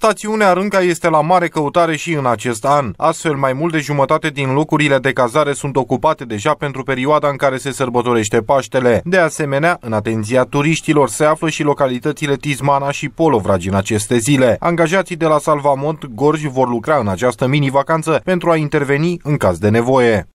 Stațiunea Rânca este la mare căutare și în acest an. Astfel, mai mult de jumătate din locurile de cazare sunt ocupate deja pentru perioada în care se sărbătorește Paștele. De asemenea, în atenția turiștilor se află și localitățile Tizmana și Polovragi în aceste zile. Angajații de la Salvamont Gorj vor lucra în această mini-vacanță pentru a interveni în caz de nevoie.